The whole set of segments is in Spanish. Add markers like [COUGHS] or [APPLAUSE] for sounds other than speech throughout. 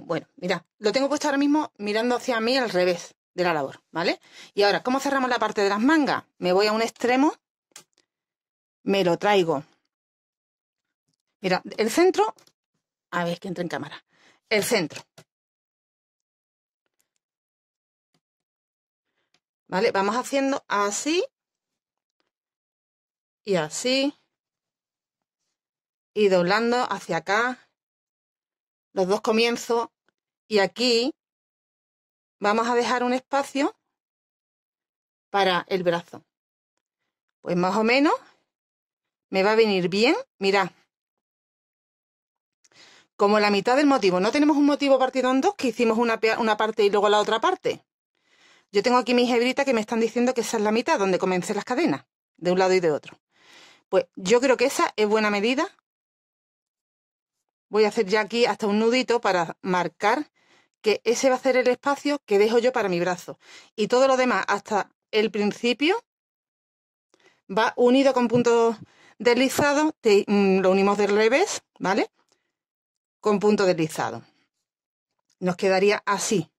bueno, mira, lo tengo puesto ahora mismo mirando hacia mí al revés de la labor, ¿vale? Y ahora, ¿cómo cerramos la parte de las mangas? Me voy a un extremo, me lo traigo. Mira, el centro, a ver que entre en cámara. El centro. ¿Vale? Vamos haciendo así y así y doblando hacia acá los dos comienzos y aquí vamos a dejar un espacio para el brazo. Pues más o menos me va a venir bien, mirad, como la mitad del motivo. No tenemos un motivo partido en dos, que hicimos una, una parte y luego la otra parte. Yo tengo aquí mis hebritas que me están diciendo que esa es la mitad, donde comencé las cadenas, de un lado y de otro. Pues yo creo que esa es buena medida voy a hacer ya aquí hasta un nudito para marcar que ese va a ser el espacio que dejo yo para mi brazo. Y todo lo demás hasta el principio va unido con punto deslizado mm, lo unimos del revés, ¿vale? Con punto deslizado. Nos quedaría así.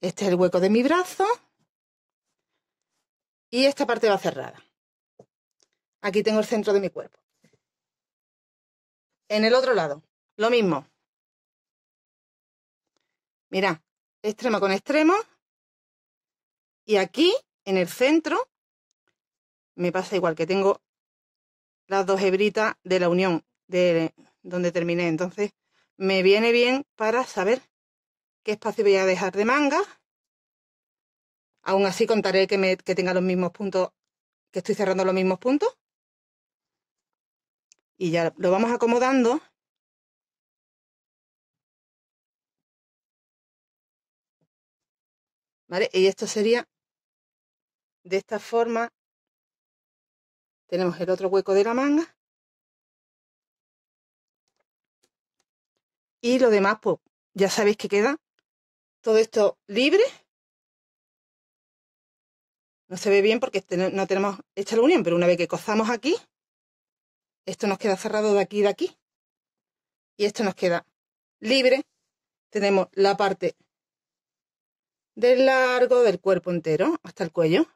Este es el hueco de mi brazo y esta parte va cerrada. Aquí tengo el centro de mi cuerpo. En el otro lado, lo mismo. Mira, extremo con extremo. Y aquí, en el centro, me pasa igual que tengo las dos hebritas de la unión de donde terminé. Entonces, me viene bien para saber qué espacio voy a dejar de manga. Aún así contaré que, que tenga los mismos puntos, que estoy cerrando los mismos puntos y ya lo vamos acomodando. ¿Vale? Y esto sería de esta forma. Tenemos el otro hueco de la manga. Y lo demás, pues ya sabéis que queda todo esto libre. No se ve bien porque este, no tenemos hecha la unión, pero una vez que cozamos aquí, esto nos queda cerrado de aquí y de aquí. Y esto nos queda libre. Tenemos la parte del largo del cuerpo entero hasta el cuello.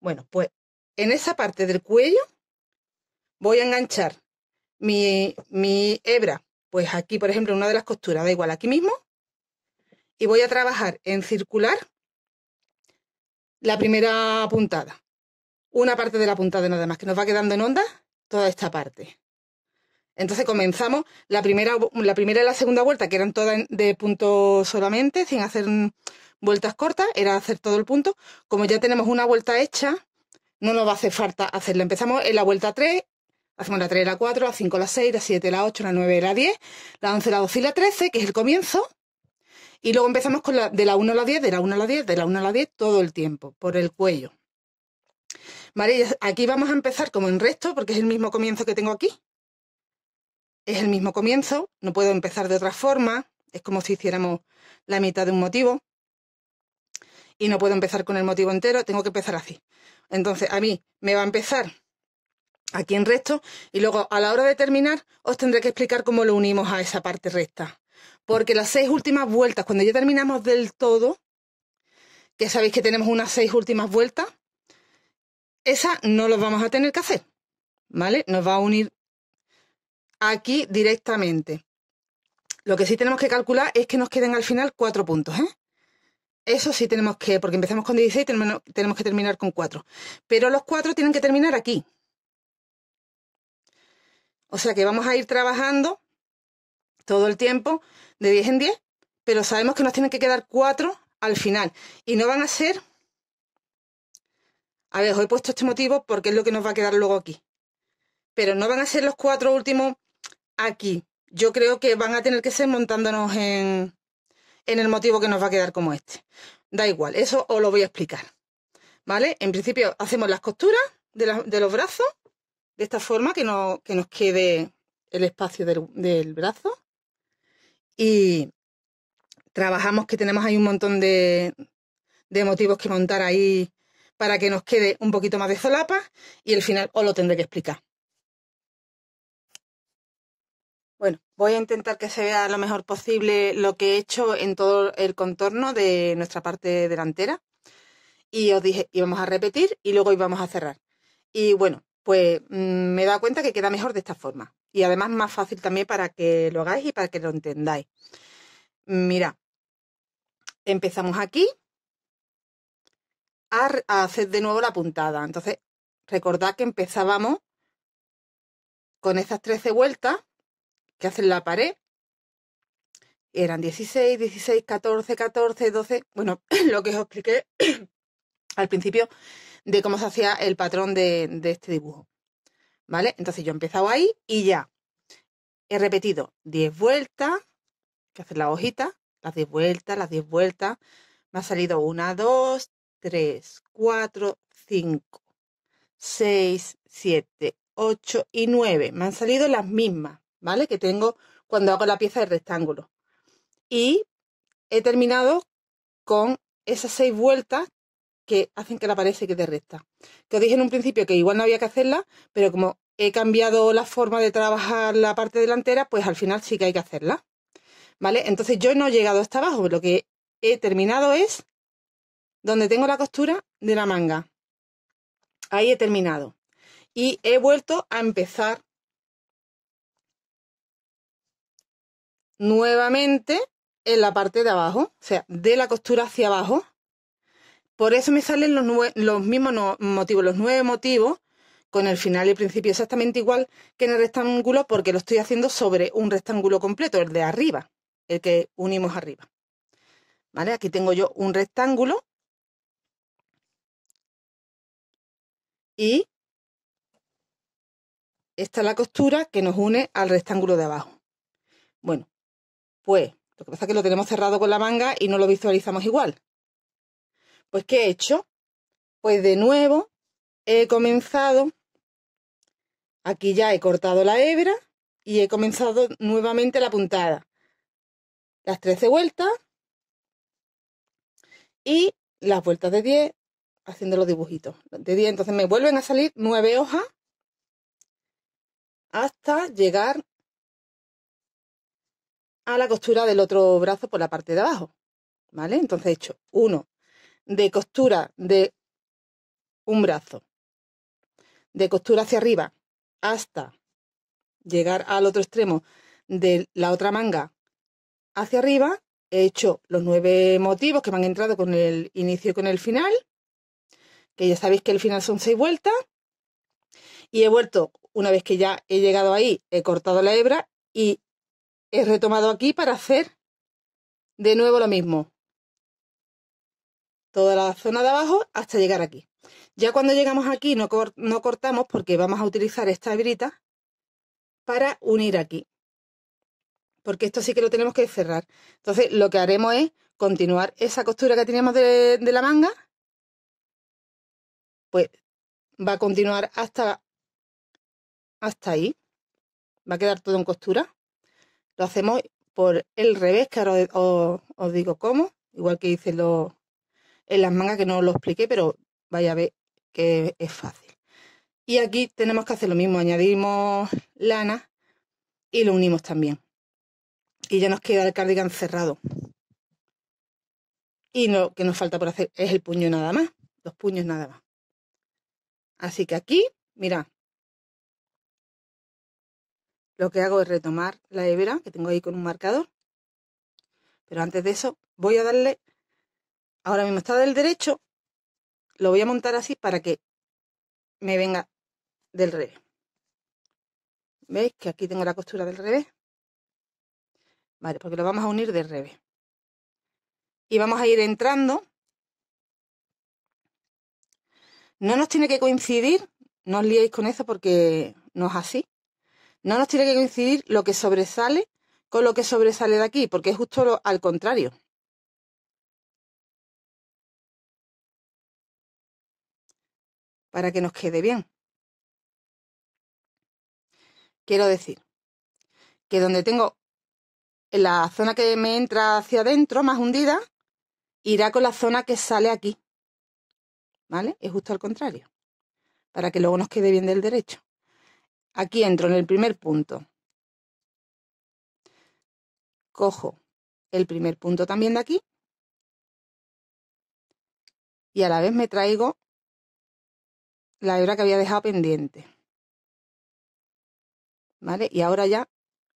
Bueno, pues en esa parte del cuello voy a enganchar mi, mi hebra, pues aquí, por ejemplo, una de las costuras, da igual, aquí mismo. Y voy a trabajar en circular la primera puntada una parte de la puntada nada más, que nos va quedando en onda toda esta parte. Entonces comenzamos la primera, y la segunda vuelta, que eran todas de punto solamente, sin hacer vueltas cortas, era hacer todo el punto. Como ya tenemos una vuelta hecha, no nos va a hacer falta hacerla. Empezamos en la vuelta 3, hacemos la 3, la 4, la 5, la 6, la 7, la 8, la 9, la 10, la 11, la 12 y la 13, que es el comienzo. Y luego empezamos con la de la 1 a la 10, de la 1 a la 10, de la 1 a la 10, todo el tiempo, por el cuello. Vale, aquí vamos a empezar como en resto porque es el mismo comienzo que tengo aquí. Es el mismo comienzo, no puedo empezar de otra forma, es como si hiciéramos la mitad de un motivo. Y no puedo empezar con el motivo entero, tengo que empezar así. Entonces, a mí me va a empezar aquí en resto y luego a la hora de terminar os tendré que explicar cómo lo unimos a esa parte recta. Porque las seis últimas vueltas, cuando ya terminamos del todo, que sabéis que tenemos unas seis últimas vueltas, esa no los vamos a tener que hacer, ¿vale? Nos va a unir aquí directamente. Lo que sí tenemos que calcular es que nos queden al final cuatro puntos, ¿eh? Eso sí tenemos que, porque empezamos con 16, tenemos, tenemos que terminar con cuatro. Pero los cuatro tienen que terminar aquí. O sea que vamos a ir trabajando todo el tiempo de 10 en 10, pero sabemos que nos tienen que quedar cuatro al final. Y no van a ser a ver, os he puesto este motivo porque es lo que nos va a quedar luego aquí. Pero no van a ser los cuatro últimos aquí. Yo creo que van a tener que ser montándonos en, el motivo que nos va a quedar como este. Da igual, eso os lo voy a explicar. ¿Vale? En principio hacemos las costuras de, los brazos, de esta forma que, no, que nos quede el espacio del, brazo. Y trabajamos que tenemos ahí un montón de, de motivos que montar ahí para que nos quede un poquito más de solapa y el final os lo tendré que explicar. Bueno, voy a intentar que se vea lo mejor posible lo que he hecho en todo el contorno de nuestra parte delantera. Y os dije, íbamos a repetir y luego íbamos a cerrar. Y bueno, pues mm, me he dado cuenta que queda mejor de esta forma. Y además más fácil también para que lo hagáis y para que lo entendáis. Mira, empezamos aquí a, hacer de nuevo la puntada. Entonces, recordad que empezábamos con esas 13 vueltas que hacen la pared. Eran 16, 16, 14, 14, 12. Bueno, [CLEARS THROAT] lo que os expliqué [CLEARS THROAT] al principio de cómo se hacía el patrón de, este dibujo. ¿Vale? Entonces yo he empezado ahí y ya he repetido 10 vueltas, que hacen la hojita, las 10 vueltas, las 10 vueltas. Me ha salido 1, 2, 3, 4, 5, 6, 7, 8 y 9. Me han salido las mismas, ¿vale? Que tengo cuando hago la pieza de rectángulo. Y he terminado con esas seis vueltas que hacen que la pared se quede recta. Que os dije en un principio que igual no había que hacerla, pero como he cambiado la forma de trabajar la parte delantera, pues al final sí que hay que hacerla. ¿Vale? Entonces yo no he llegado hasta abajo, lo que he terminado es donde tengo la costura de la manga. Ahí he terminado. Y he vuelto a empezar nuevamente en la parte de abajo, o sea, de la costura hacia abajo. Por eso me salen los, los mismos motivos, los nueve motivos, con el final y el principio exactamente igual que en el rectángulo, porque lo estoy haciendo sobre un rectángulo completo, el de arriba, el que unimos arriba. ¿Vale? Aquí tengo yo un rectángulo y esta es la costura que nos une al rectángulo de abajo. Bueno, pues lo que pasa es que lo tenemos cerrado con la manga y no lo visualizamos igual. Pues, ¿qué he hecho? Pues de nuevo he comenzado, aquí ya he cortado la hebra y he comenzado nuevamente la puntada. Las 13 vueltas y las vueltas de 10 haciendo los dibujitos de día Entonces me vuelven a salir nueve hojas hasta llegar a la costura del otro brazo por la parte de abajo. ¿Vale? Entonces he hecho uno de costura de un brazo, de costura hacia arriba hasta llegar al otro extremo de la otra manga hacia arriba. He hecho los nueve motivos que me han entrado con el inicio y con el final que ya sabéis que al final son seis vueltas, y he vuelto, una vez que ya he llegado ahí, he cortado la hebra y he retomado aquí para hacer de nuevo lo mismo. Toda la zona de abajo hasta llegar aquí. Ya cuando llegamos aquí no, cortamos porque vamos a utilizar esta hebrita para unir aquí. Porque esto sí que lo tenemos que cerrar. Entonces lo que haremos es continuar esa costura que teníamos de la manga pues, va a continuar hasta, hasta ahí. Va a quedar todo en costura. Lo hacemos por el revés, que ahora os, digo cómo, igual que hice lo, en las mangas, que no lo expliqué, pero vaya a ver que es fácil. Y aquí tenemos que hacer lo mismo, añadimos lana y lo unimos también. Y ya nos queda el cardigan cerrado. Y lo que nos falta por hacer es el puño nada más, los puños nada más. Así que aquí, mira, lo que hago es retomar la hebra que tengo ahí con un marcador. Pero antes de eso, voy a darle, ahora mismo está del derecho, lo voy a montar así para que me venga del revés. ¿Veis que aquí tengo la costura del revés? Vale, porque lo vamos a unir del revés. Y vamos a ir entrando no nos tiene que coincidir, no os liéis con eso porque no es así. No nos tiene que coincidir lo que sobresale con lo que sobresale de aquí, porque es justo al contrario. Para que nos quede bien. Quiero decir que donde tengo la zona que me entra hacia adentro, más hundida, irá con la zona que sale aquí. ¿vale? Es justo al contrario, para que luego nos quede bien del derecho. Aquí entro en el primer punto. Cojo el primer punto también de aquí y a la vez me traigo la hebra que había dejado pendiente. ¿Vale? Y ahora ya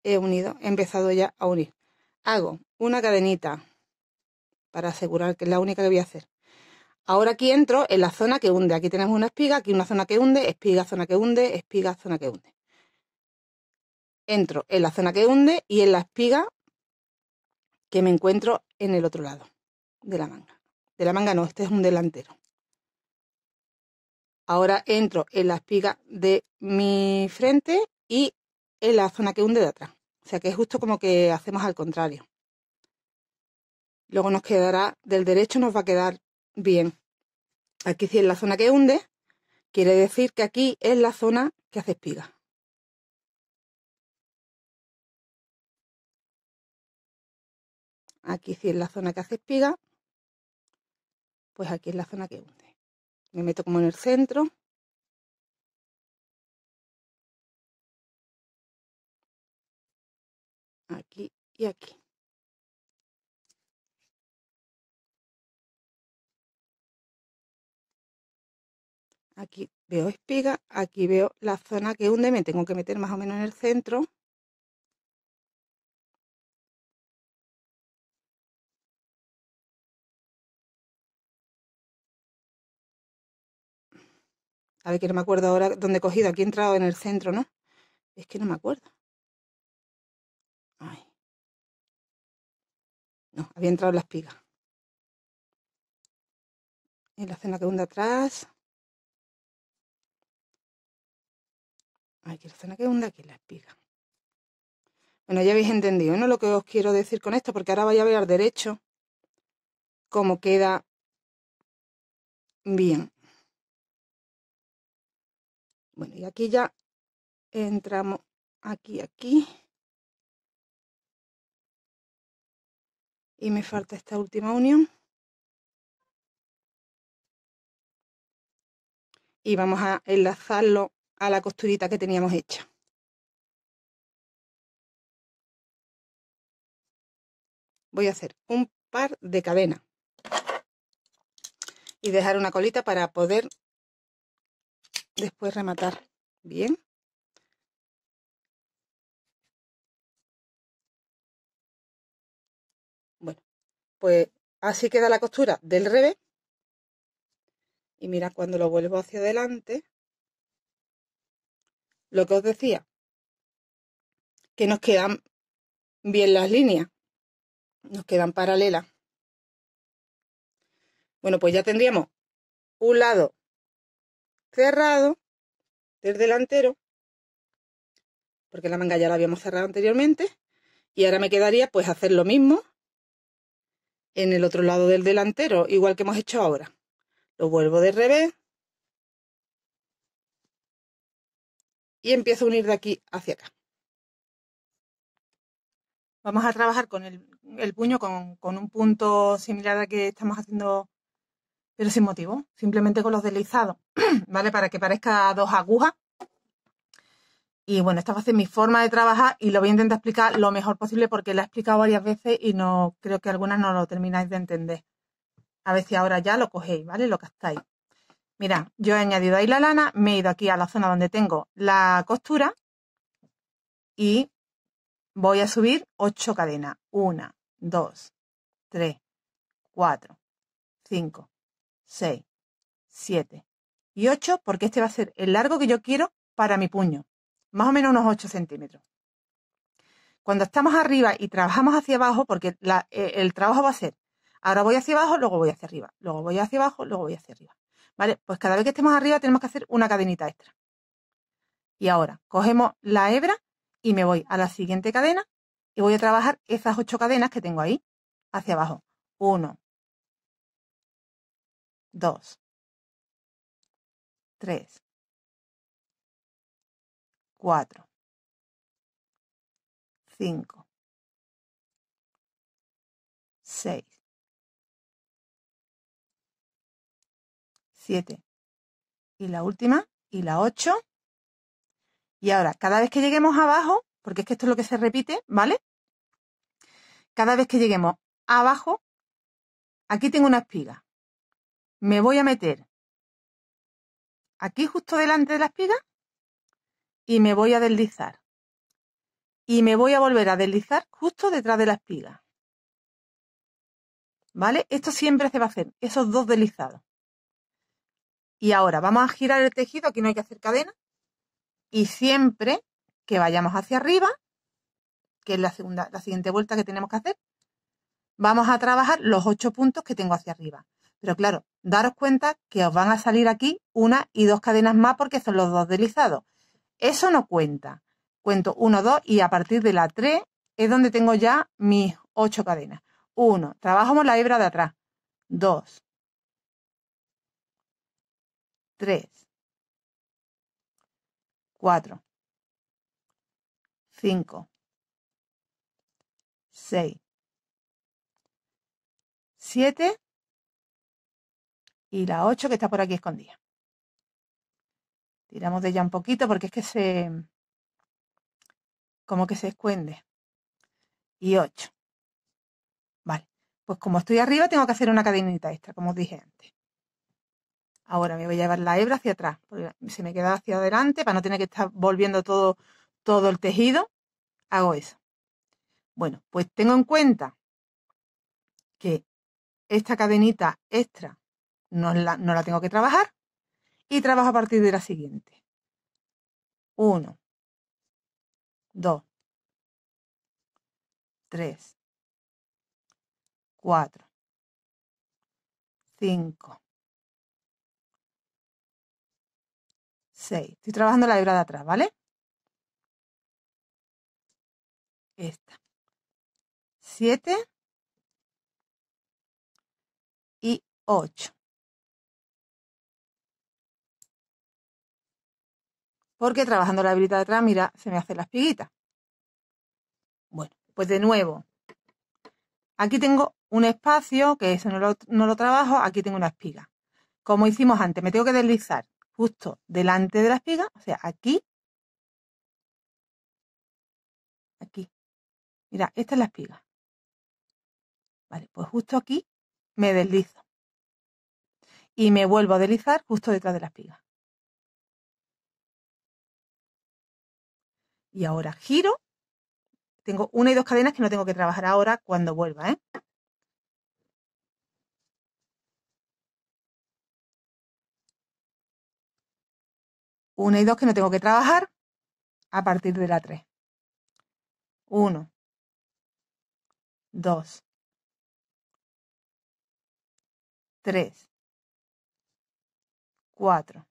he unido, he empezado ya a unir. Hago una cadenita para asegurar que es la única que voy a hacer. Ahora aquí entro en la zona que hunde. Aquí tenemos una espiga, aquí una zona que hunde, espiga, zona que hunde, espiga, zona que hunde. Entro en la zona que hunde y en la espiga que me encuentro en el otro lado de la manga. De la manga no, este es un delantero. Ahora entro en la espiga de mi frente y en la zona que hunde de atrás. O sea que es justo como que hacemos al contrario. Luego nos quedará, del derecho nos va a quedar Bien, aquí si es la zona que hunde, quiere decir que aquí es la zona que hace espiga. Aquí si es la zona que hace espiga, pues aquí es la zona que hunde. Me meto como en el centro. Aquí y aquí. Aquí veo espiga, aquí veo la zona que hunde, me tengo que meter más o menos en el centro. A ver que no me acuerdo ahora dónde he cogido, aquí he entrado en el centro, ¿no? Es que no me acuerdo. Ay. No, había entrado la espiga. En la zona que hunde atrás. Ay, que onda que la espiga. Bueno, ya habéis entendido, ¿no? Lo que os quiero decir con esto, porque ahora vais a ver derecho cómo queda bien. Bueno, y aquí ya entramos aquí, aquí. Y me falta esta última unión. Y vamos a enlazarlo a la costurita que teníamos hecha. Voy a hacer un par de cadenas y dejar una colita para poder después rematar bien bueno pues así queda la costura del revés y mira cuando lo vuelvo hacia adelante lo que os decía, que nos quedan bien las líneas, nos quedan paralelas. Bueno, pues ya tendríamos un lado cerrado del delantero, porque la manga ya la habíamos cerrado anteriormente, y ahora me quedaría pues hacer lo mismo en el otro lado del delantero, igual que hemos hecho ahora. Lo vuelvo de revés, y empiezo a unir de aquí hacia acá. Vamos a trabajar con el, puño con, un punto similar al que estamos haciendo, pero sin motivo, simplemente con los deslizados, [CLEARS THROAT] ¿vale? Para que parezca dos agujas. Y bueno, esta va a ser mi forma de trabajar y lo voy a intentar explicar lo mejor posible porque la he explicado varias veces y no creo que algunas no lo termináis de entender. A ver si ahora ya lo cogéis, ¿vale? Lo estáis. Mira, yo he añadido ahí la lana, me he ido aquí a la zona donde tengo la costura y voy a subir ocho cadenas. 1, 2, 3, 4, 5, 6, 7 y 8 porque este va a ser el largo que yo quiero para mi puño. Más o menos unos 8 centímetros. Cuando estamos arriba y trabajamos hacia abajo, porque eh, el trabajo va a ser, ahora voy hacia abajo, luego voy hacia arriba, luego voy hacia abajo, luego voy hacia arriba. ¿Vale? Pues cada vez que estemos arriba tenemos que hacer una cadenita extra. Y ahora cogemos la hebra y me voy a la siguiente cadena y voy a trabajar esas ocho cadenas que tengo ahí hacia abajo. Uno, dos, tres, cuatro, cinco, seis. 7. Y la última, y la 8. Y ahora, cada vez que lleguemos abajo, porque es que esto es lo que se repite, ¿vale? Cada vez que lleguemos abajo, aquí tengo una espiga. Me voy a meter aquí justo delante de la espiga y me voy a deslizar. Y me voy a volver a deslizar justo detrás de la espiga. ¿Vale? Esto siempre se va a hacer, esos dos deslizados. Y ahora vamos a girar el tejido, aquí no hay que hacer cadena. Y siempre que vayamos hacia arriba, que es la, segunda, la siguiente vuelta que tenemos que hacer, vamos a trabajar los ocho puntos que tengo hacia arriba. Pero claro, daros cuenta que os van a salir aquí una y dos cadenas más porque son los dos deslizados. Eso no cuenta. Cuento uno, dos, y a partir de la tres es donde tengo ya mis ocho cadenas. Uno, Trabajamos la hebra de atrás. Dos. 3, 4, 5, 6, 7 y la 8 que está por aquí escondida. Tiramos de ella un poquito porque es que se, como que se esconde. Y 8. Vale, pues como estoy arriba tengo que hacer una cadenita extra, como dije antes. Ahora me voy a llevar la hebra hacia atrás, porque se me queda hacia adelante para no tener que estar volviendo todo, todo el tejido. Hago eso. Bueno, pues tengo en cuenta que esta cadenita extra no la, no la tengo que trabajar y trabajo a partir de la siguiente. Uno, dos, tres, cuatro, cinco. Estoy trabajando la hebra de atrás, ¿vale? Esta. 7 y 8. Porque trabajando la hebra de atrás, mira, se me hace la espiguita. Bueno, pues de nuevo. Aquí tengo un espacio, que eso no lo trabajo, aquí tengo una espiga. Como hicimos antes, me tengo que deslizar justo delante de la espiga, o sea, aquí. Aquí. Mira, esta es la espiga. Vale, pues justo aquí me deslizo. Y me vuelvo a deslizar justo detrás de la espiga. Y ahora giro. Tengo una y dos cadenas que no tengo que trabajar ahora cuando vuelva, ¿eh? 1 y 2 que no tengo que trabajar a partir de la 3. 1, 2, 3, 4,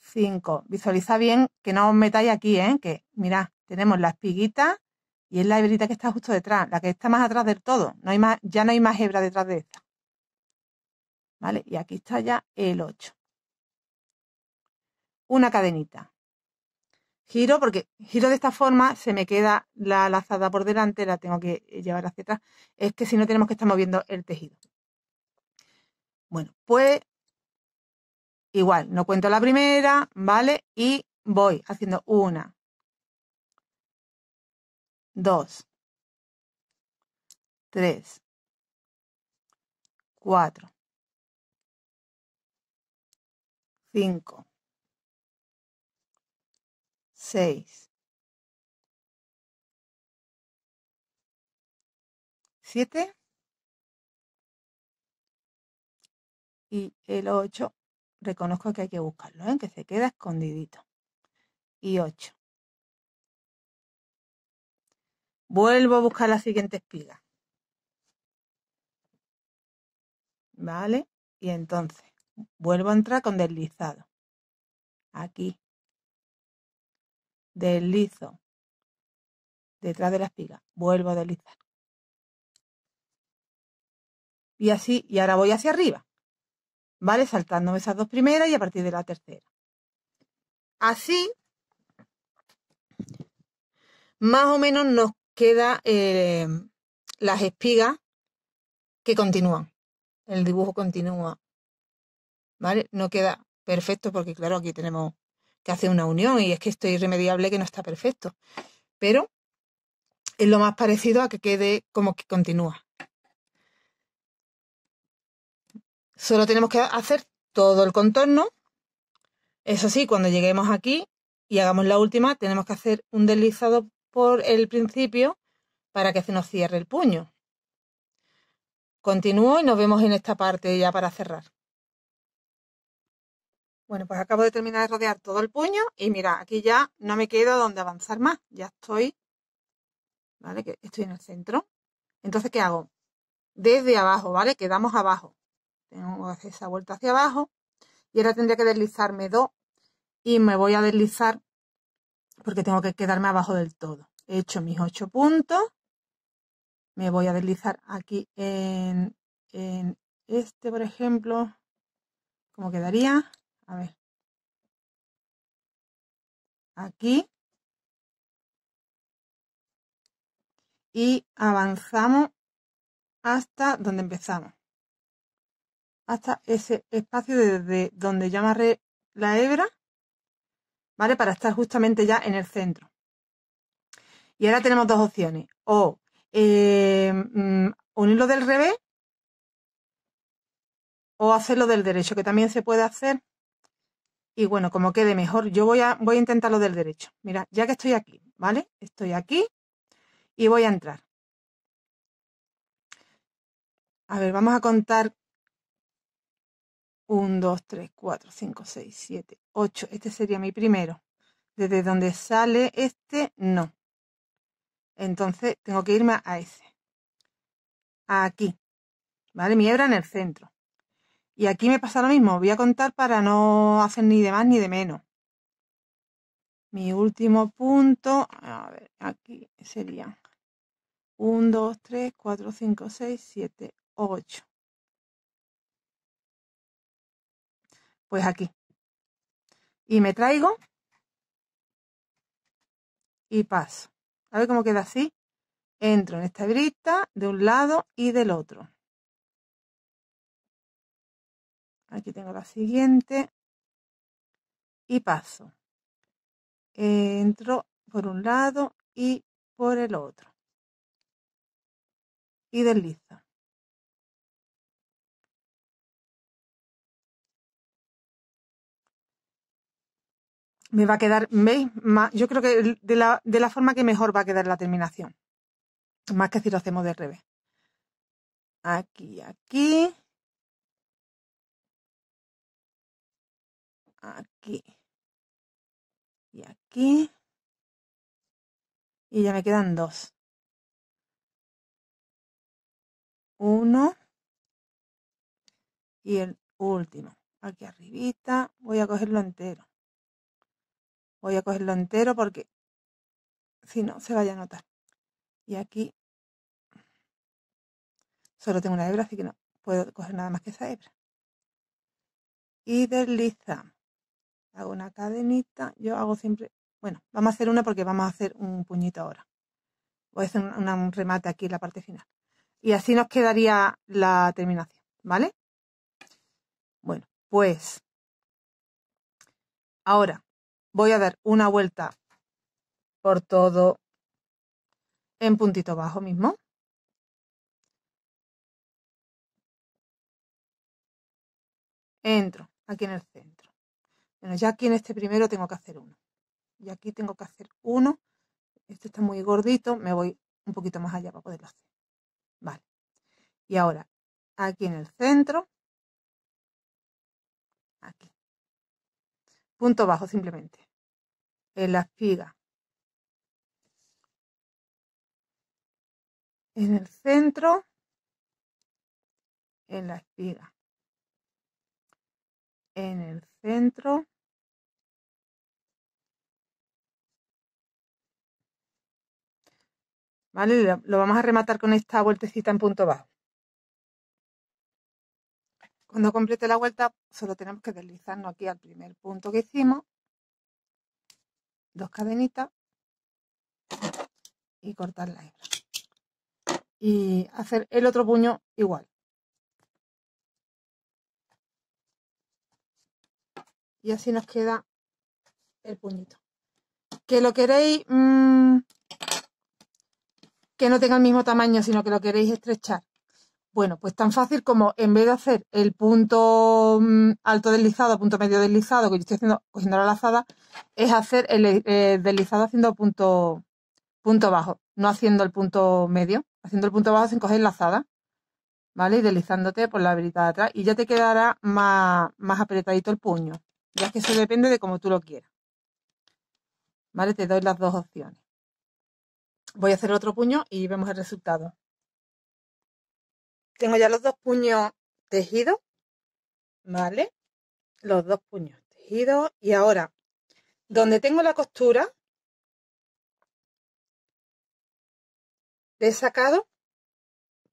5. Visualiza bien que no os metáis aquí, ¿eh? que mirad, tenemos la espiguita y es la hebrita que está justo detrás, la que está más atrás del todo. No hay más, ya no hay más hebra detrás de esta. ¿Vale? Y aquí está ya el 8 una cadenita. Giro porque giro de esta forma, se me queda la lazada por delante, la tengo que llevar hacia atrás. Es que si no tenemos que estar moviendo el tejido. Bueno, pues igual, no cuento la primera, ¿vale? Y voy haciendo una, dos, tres, cuatro, cinco, 6 7 y el 8 Reconozco que hay que buscarlo, ¿eh? que se queda escondidito. Y 8 Vuelvo a buscar la siguiente espiga. ¿Vale? Y entonces vuelvo a entrar con deslizado. Aquí, Deslizo. Detrás de la espiga. Vuelvo a deslizar. Y así, y ahora voy hacia arriba. ¿Vale? Saltándome esas dos primeras y a partir de la tercera. Así, más o menos nos queda eh, las espigas que continúan. El dibujo continúa. ¿Vale? No queda perfecto porque, claro, aquí tenemos que hace una unión y es que esto es irremediable que no está perfecto. Pero es lo más parecido a que quede como que continúa. Solo tenemos que hacer todo el contorno. Eso sí, cuando lleguemos aquí y hagamos la última, tenemos que hacer un deslizado por el principio para que se nos cierre el puño. Continúo y nos vemos en esta parte ya para cerrar. Bueno, pues acabo de terminar de rodear todo el puño y mira, aquí ya no me quedo donde avanzar más. Ya estoy, ¿vale? Que estoy en el centro. Entonces, ¿qué hago? Desde abajo, ¿vale? Quedamos abajo. Tengo que hacer esa vuelta hacia abajo. Y ahora tendría que deslizarme dos y me voy a deslizar porque tengo que quedarme abajo del todo. He hecho mis ocho puntos. Me voy a deslizar aquí en, en este, por ejemplo. ¿Cómo quedaría? A ver. Aquí. Y avanzamos hasta donde empezamos. Hasta ese espacio desde donde yo amarré la hebra. ¿Vale? Para estar justamente ya en el centro. Y ahora tenemos dos opciones. O eh, mm, unirlo del revés o hacerlo del derecho, que también se puede hacer y bueno, como quede mejor, yo voy a, voy a intentar lo del derecho. Mira, ya que estoy aquí, ¿vale? Estoy aquí y voy a entrar. A ver, vamos a contar 1, 2, 3, 4, 5, 6, 7, 8. Este sería mi primero. Desde donde sale este, no. Entonces tengo que irme a ese. Aquí. ¿Vale? Mi hebra en el centro. Y aquí me pasa lo mismo, voy a contar para no hacer ni de más ni de menos. Mi último punto, a ver, aquí serían 1, 2, 3, 4, 5, 6, 7, 8. Pues aquí. Y me traigo y paso. A ver cómo queda así. Entro en esta grita de un lado y del otro. Aquí tengo la siguiente. Y paso. Eh, entro por un lado y por el otro. Y deslizo. Me va a quedar, ¿veis? yo creo que de la, forma que mejor va a quedar la terminación. Más que si lo hacemos de revés. Aquí, aquí. Aquí. Y aquí. Y ya me quedan dos. Uno. Y el último. Aquí arribita. Voy a cogerlo entero. Voy a cogerlo entero porque si no se vaya a notar. Y aquí solo tengo una hebra, así que no puedo coger nada más que esa hebra. Y deslizamos hago una cadenita, yo hago siempre, bueno, vamos a hacer una porque vamos a hacer un puñito ahora. Voy a hacer un, remate aquí en la parte final. Y así nos quedaría la terminación, ¿vale? Bueno, pues ahora voy a dar una vuelta por todo en puntito bajo mismo. Entro aquí en el centro bueno, ya aquí en este primero tengo que hacer uno. Y aquí tengo que hacer uno. Este está muy gordito, me voy un poquito más allá para poderlo hacer. Vale. Y ahora, aquí en el centro, aquí. Punto bajo simplemente. En la espiga. En el centro, en la espiga. En el centro, Lo vamos a rematar con esta vueltecita en punto bajo. Cuando complete la vuelta, solo tenemos que deslizarnos aquí al primer punto que hicimos, dos cadenitas y cortar la hebra. Y hacer el otro puño igual. Y así nos queda el puñito. Que lo queréis mm, que no tenga el mismo tamaño, sino que lo queréis estrechar. Bueno, pues tan fácil como en vez de hacer el punto mm, alto deslizado, punto medio deslizado, que yo estoy haciendo cogiendo la lazada, es hacer el eh, deslizado haciendo punto, punto bajo, no haciendo el punto medio, haciendo el punto bajo sin coger lazada, ¿vale? Y deslizándote por la verita de atrás y ya te quedará más, más apretadito el puño, ya que eso depende de cómo tú lo quieras. ¿Vale? Te doy las dos opciones. Voy a hacer otro puño y vemos el resultado. Tengo ya los dos puños tejidos, ¿vale? Los dos puños tejidos y ahora, donde tengo la costura, he sacado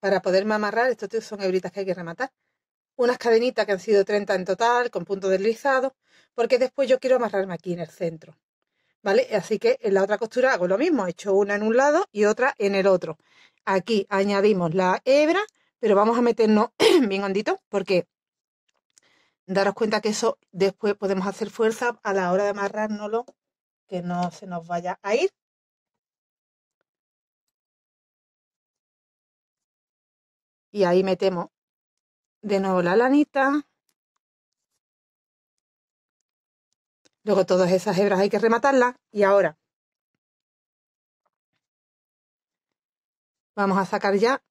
para poderme amarrar, estos son hebritas que hay que rematar, unas cadenitas que han sido 30 en total, con punto deslizado, porque después yo quiero amarrarme aquí en el centro. Así que en la otra costura hago lo mismo, he hecho una en un lado y otra en el otro. Aquí añadimos la hebra, pero vamos a meternos [CLEARS THROAT] bien hondito porque daros cuenta que eso después podemos hacer fuerza a la hora de amarrárnoslo, que no se nos vaya a ir. Y ahí metemos de nuevo la lanita. Luego todas esas hebras hay que rematarlas y ahora vamos a sacar ya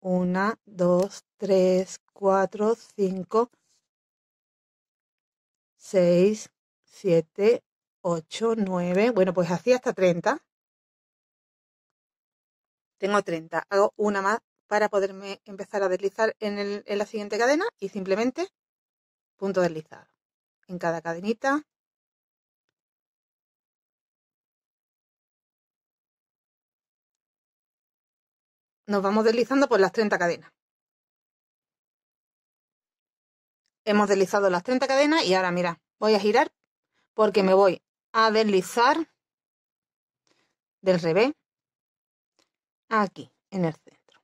1, 2, 3, 4, 5, 6, 7, 8, 9, bueno pues así hasta 30. Tengo 30, hago una más para poderme empezar a deslizar en, en la siguiente cadena y simplemente punto deslizado en cada cadenita nos vamos deslizando por las 30 cadenas. Hemos deslizado las 30 cadenas y ahora mira, voy a girar porque me voy a deslizar del revés aquí en el centro.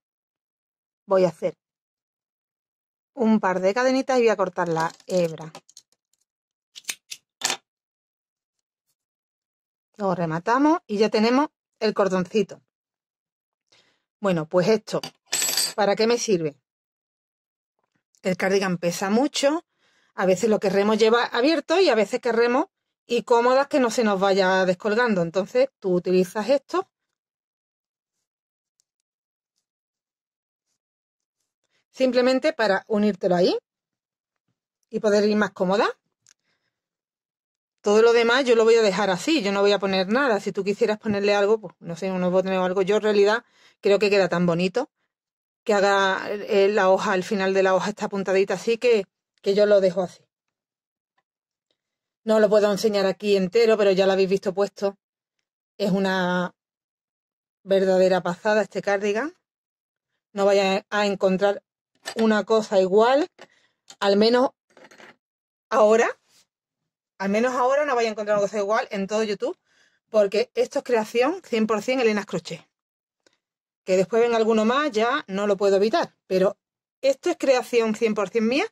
Voy a hacer un par de cadenitas y voy a cortar la hebra Lo rematamos y ya tenemos el cordoncito. Bueno, pues esto, ¿para qué me sirve? El cardigan pesa mucho, a veces lo remos llevar abierto y a veces queremos y cómodas que no se nos vaya descolgando. Entonces tú utilizas esto. Simplemente para unírtelo ahí y poder ir más cómoda. Todo lo demás yo lo voy a dejar así, yo no voy a poner nada. Si tú quisieras ponerle algo, pues no sé, unos botones o algo, yo en realidad creo que queda tan bonito que haga eh, la hoja, al final de la hoja está apuntadita así que, yo lo dejo así. No lo puedo enseñar aquí entero, pero ya lo habéis visto puesto. Es una verdadera pasada este cardigan. No vaya a encontrar una cosa igual, al menos ahora al menos ahora no vais a encontrar una cosa igual en todo YouTube, porque esto es creación 100% Elena Crochet. Que después ven alguno más, ya no lo puedo evitar, pero esto es creación 100% mía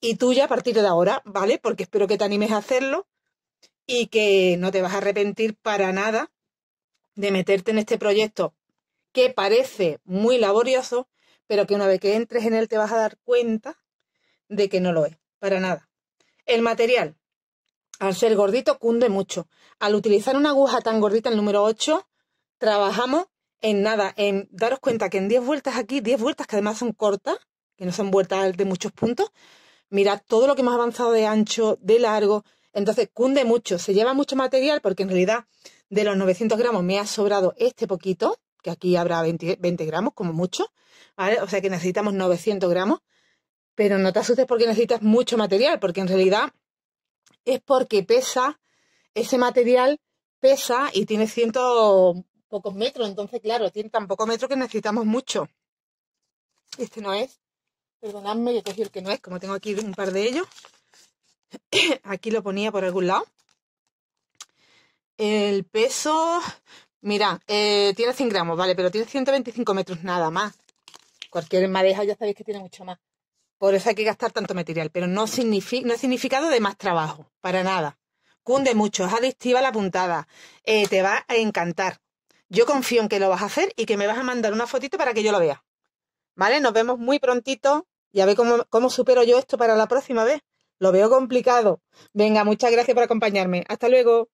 y tuya a partir de ahora, ¿vale? Porque espero que te animes a hacerlo y que no te vas a arrepentir para nada de meterte en este proyecto que parece muy laborioso, pero que una vez que entres en él te vas a dar cuenta de que no lo es, para nada. El material, al ser gordito cunde mucho. Al utilizar una aguja tan gordita, el número 8, trabajamos en nada, en daros cuenta que en 10 vueltas aquí, 10 vueltas que además son cortas, que no son vueltas de muchos puntos, mirad todo lo que hemos avanzado de ancho, de largo, entonces cunde mucho, se lleva mucho material porque en realidad de los 900 gramos me ha sobrado este poquito, que aquí habrá 20, gramos como mucho, ¿vale? O sea que necesitamos 900 gramos, pero no te asustes porque necesitas mucho material, porque en realidad es porque pesa, ese material pesa y tiene ciento pocos metros, entonces claro, tiene tan pocos metros que necesitamos mucho. Este no es, perdonadme, yo cogí el que no es, como tengo aquí un par de ellos. [COUGHS] aquí lo ponía por algún lado. El peso, mira, eh, tiene 100 gramos, vale, pero tiene 125 metros nada más. Cualquier madeja ya sabéis que tiene mucho más. Por eso hay que gastar tanto material, pero no, significa, no es significado de más trabajo, para nada. Cunde mucho, es adictiva la puntada, eh, te va a encantar. Yo confío en que lo vas a hacer y que me vas a mandar una fotito para que yo lo vea. ¿Vale? Nos vemos muy prontito y a ver cómo, cómo supero yo esto para la próxima vez. Lo veo complicado. Venga, muchas gracias por acompañarme. Hasta luego.